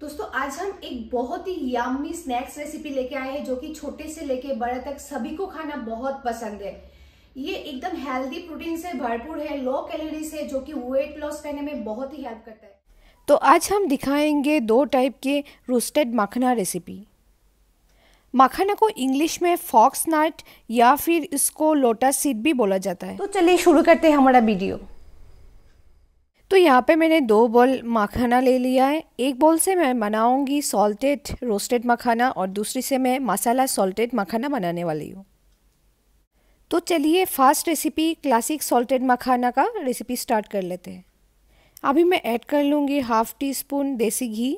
दोस्तों आज हम एक बहुत ही यामी स्नैक्स रेसिपी लेके आए हैं जो कि छोटे से लेके बड़े तक सभी को खाना बहुत पसंद है ये एकदम हेल्दी प्रोटीन से भरपूर है लो कैलोरी है जो कि वेट लॉस करने में बहुत ही हेल्प करता है तो आज हम दिखाएंगे दो टाइप के रोस्टेड मखना रेसिपी मखाना को इंग्लिश में फॉक्स नट या फिर इसको लोटस सीड भी बोला जाता है तो चलिए शुरू करते हैं हमारा वीडियो तो यहाँ पे मैंने दो बॉल मखाना ले लिया है एक बॉल से मैं बनाऊँगी सॉल्टेड रोस्टेड मखाना और दूसरी से मैं मसाला सॉल्टेड मखाना बनाने वाली हूँ तो चलिए fast recipe classic salted makhana का रेसिपी स्टार्ट कर लेते हैं अभी मैं ऐड कर लूँगी हाफ़ टी स्पून देसी घी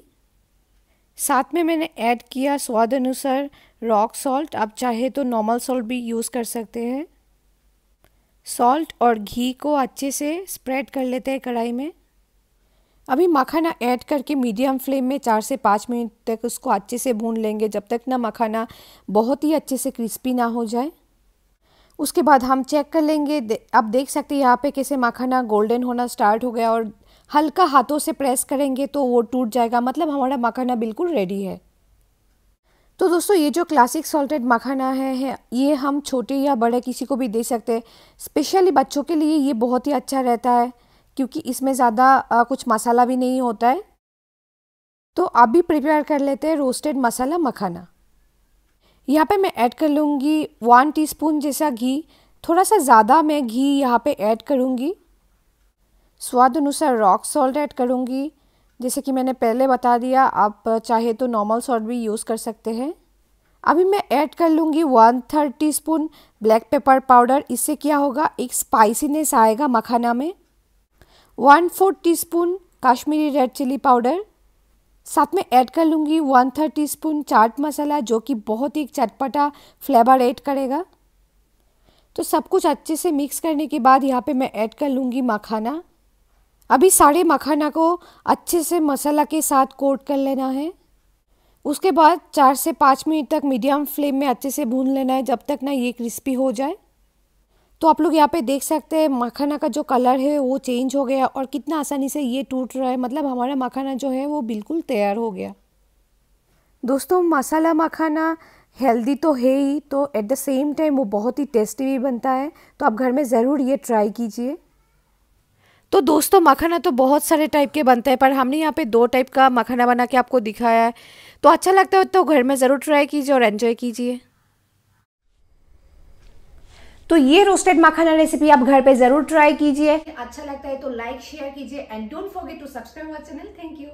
साथ में मैंने ऐड किया स्वाद अनुसार रॉक सॉल्ट आप चाहे तो नॉर्मल सॉल्ट भी यूज़ कर सकते हैं सॉल्ट और घी को अच्छे से स्प्रेड कर लेते हैं कढ़ाई में अभी मखाना ऐड करके मीडियम फ्लेम में चार से पाँच मिनट तक उसको अच्छे से भून लेंगे जब तक ना मखाना बहुत ही अच्छे से क्रिस्पी ना हो जाए उसके बाद हम चेक कर लेंगे आप देख सकते हैं यहाँ पे कैसे मखाना गोल्डन होना स्टार्ट हो गया और हल्का हाथों से प्रेस करेंगे तो वो टूट जाएगा मतलब हमारा मखाना बिल्कुल रेडी है तो दोस्तों ये जो क्लासिक सॉल्टेड मखाना है ये हम छोटे या बड़े किसी को भी दे सकते हैं स्पेशली बच्चों के लिए ये बहुत ही अच्छा रहता है क्योंकि इसमें ज़्यादा कुछ मसाला भी नहीं होता है तो आप भी प्रिपेयर कर लेते हैं रोस्टेड मसाला मखाना यहाँ पे मैं ऐड कर लूँगी वन टी जैसा घी थोड़ा सा ज़्यादा मैं घी यहाँ पर ऐड करूँगी स्वाद अनुसार रॉक सॉल्ट ऐड करूँगी जैसे कि मैंने पहले बता दिया आप चाहे तो नॉर्मल सॉल्ट भी यूज़ कर सकते हैं अभी मैं ऐड कर लूँगी one third teaspoon black pepper powder इससे क्या होगा एक स्पाइसीनेस आएगा मखाना में one fourth teaspoon Kashmiri red chilli powder साथ में ऐड कर लूँगी one third teaspoon chaat masala जो कि बहुत ही चटपटा फ्लेवर ऐड करेगा तो सब कुछ अच्छे से मिक्स करने के बाद यहाँ पे मैं ऐड कर लूँगी मखाना अभी सारे मखाना को अच्छे से मसाला के साथ कोट कर लेना है उसके बाद चार से पाँच मिनट तक मीडियम फ्लेम में अच्छे से भून लेना है जब तक ना ये क्रिस्पी हो जाए तो आप लोग यहाँ पे देख सकते हैं मखाना का जो कलर है वो चेंज हो गया और कितना आसानी से ये टूट रहा है मतलब हमारा मखाना जो है वो बिल्कुल तैयार हो गया दोस्तों मसाला मखाना हेल्दी तो है ही तो एट द सेम टाइम वो बहुत ही टेस्टी भी बनता है तो आप घर में ज़रूर ये ट्राई कीजिए तो दोस्तों मखाना तो बहुत सारे टाइप के बनते हैं पर हमने यहाँ पे दो टाइप का मखाना बना के आपको दिखाया है तो अच्छा लगता है तो घर में ज़रूर ट्राई कीजिए और एंजॉय कीजिए तो ये रोस्टेड मखाना रेसिपी आप घर पे जरूर ट्राई कीजिए अच्छा लगता है तो लाइक शेयर कीजिए and don't forget to subscribe our channel thank you